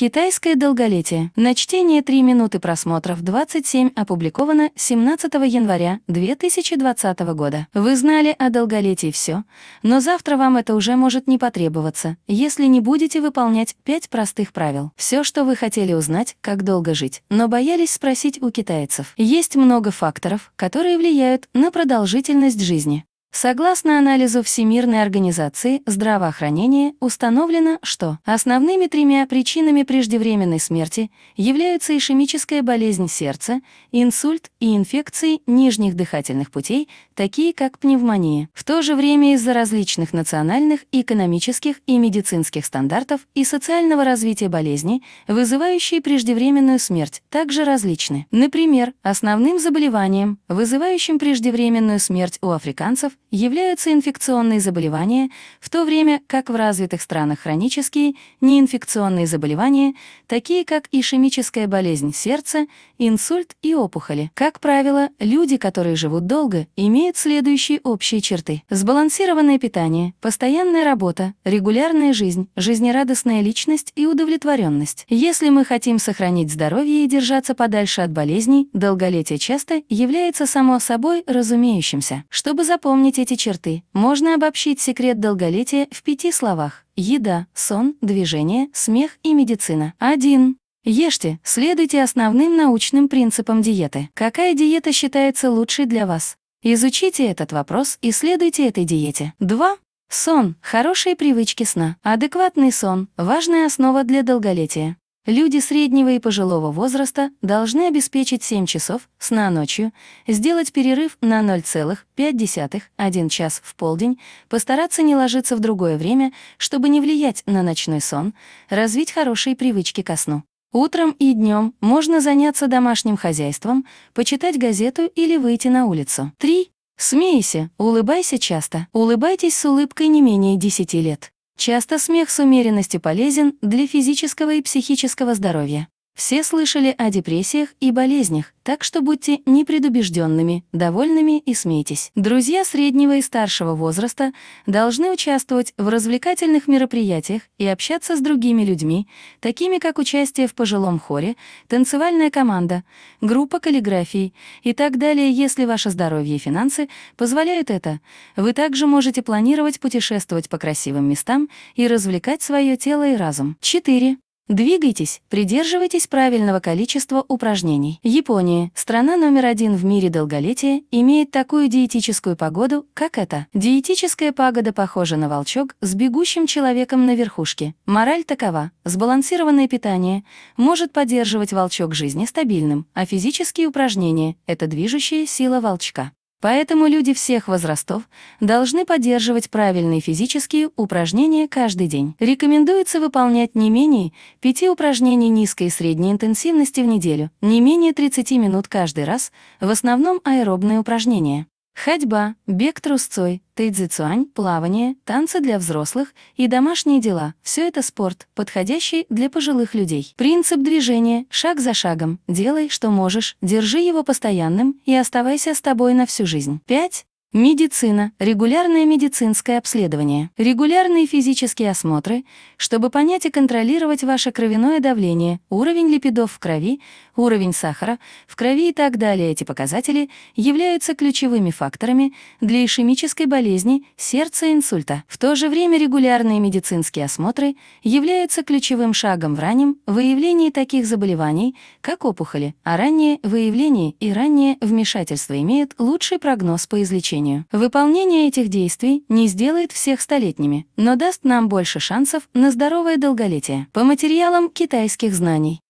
Китайское долголетие. На чтение 3 минуты просмотров 27 опубликовано 17 января 2020 года. Вы знали о долголетии все, но завтра вам это уже может не потребоваться, если не будете выполнять 5 простых правил. Все, что вы хотели узнать, как долго жить, но боялись спросить у китайцев. Есть много факторов, которые влияют на продолжительность жизни. Согласно анализу Всемирной организации здравоохранения установлено, что основными тремя причинами преждевременной смерти являются ишемическая болезнь сердца, инсульт и инфекции нижних дыхательных путей, такие как пневмония. В то же время из-за различных национальных, экономических и медицинских стандартов и социального развития болезни, вызывающие преждевременную смерть, также различны. Например, основным заболеванием, вызывающим преждевременную смерть у африканцев, являются инфекционные заболевания, в то время как в развитых странах хронические неинфекционные заболевания, такие как ишемическая болезнь сердца, инсульт и опухоли. Как правило, люди, которые живут долго, имеют следующие общие черты. Сбалансированное питание, постоянная работа, регулярная жизнь, жизнерадостная личность и удовлетворенность. Если мы хотим сохранить здоровье и держаться подальше от болезней, долголетие часто является само собой разумеющимся. Чтобы запомнить выделить эти черты, можно обобщить секрет долголетия в пяти словах. Еда, сон, движение, смех и медицина. 1. Ешьте, следуйте основным научным принципам диеты. Какая диета считается лучшей для вас? Изучите этот вопрос и следуйте этой диете. 2. Сон. Хорошие привычки сна. Адекватный сон – важная основа для долголетия. Люди среднего и пожилого возраста должны обеспечить 7 часов сна ночью, сделать перерыв на 0,5-1 час в полдень, постараться не ложиться в другое время, чтобы не влиять на ночной сон, развить хорошие привычки ко сну. Утром и днем можно заняться домашним хозяйством, почитать газету или выйти на улицу. 3. Смейся, улыбайся часто, улыбайтесь с улыбкой не менее 10 лет. Часто смех с умеренностью полезен для физического и психического здоровья. Все слышали о депрессиях и болезнях, так что будьте непредубежденными, довольными и смейтесь. Друзья среднего и старшего возраста должны участвовать в развлекательных мероприятиях и общаться с другими людьми, такими как участие в пожилом хоре, танцевальная команда, группа каллиграфии и так далее, если ваше здоровье и финансы позволяют это. Вы также можете планировать путешествовать по красивым местам и развлекать свое тело и разум. 4. Двигайтесь, придерживайтесь правильного количества упражнений. Япония, страна номер один в мире долголетия, имеет такую диетическую погоду, как эта. Диетическая пагода похожа на волчок с бегущим человеком на верхушке. Мораль такова. Сбалансированное питание может поддерживать волчок жизни стабильным, а физические упражнения — это движущая сила волчка. Поэтому люди всех возрастов должны поддерживать правильные физические упражнения каждый день. Рекомендуется выполнять не менее 5 упражнений низкой и средней интенсивности в неделю, не менее 30 минут каждый раз, в основном аэробные упражнения. Ходьба, бег трусцой, тайцзицуань, плавание, танцы для взрослых и домашние дела – все это спорт, подходящий для пожилых людей. Принцип движения – шаг за шагом, делай, что можешь, держи его постоянным и оставайся с тобой на всю жизнь. 5. Медицина, регулярное медицинское обследование, регулярные физические осмотры, чтобы понять и контролировать ваше кровяное давление, уровень липидов в крови, уровень сахара в крови и так далее. Эти показатели являются ключевыми факторами для ишемической болезни, сердца и инсульта. В то же время регулярные медицинские осмотры являются ключевым шагом в раннем выявлении таких заболеваний, как опухоли, а раннее выявление и раннее вмешательство имеют лучший прогноз по излечению обучению. Выполнение этих действий не сделает всех столетними, но даст нам больше шансов на здоровое долголетие. По материалам китайских знаний.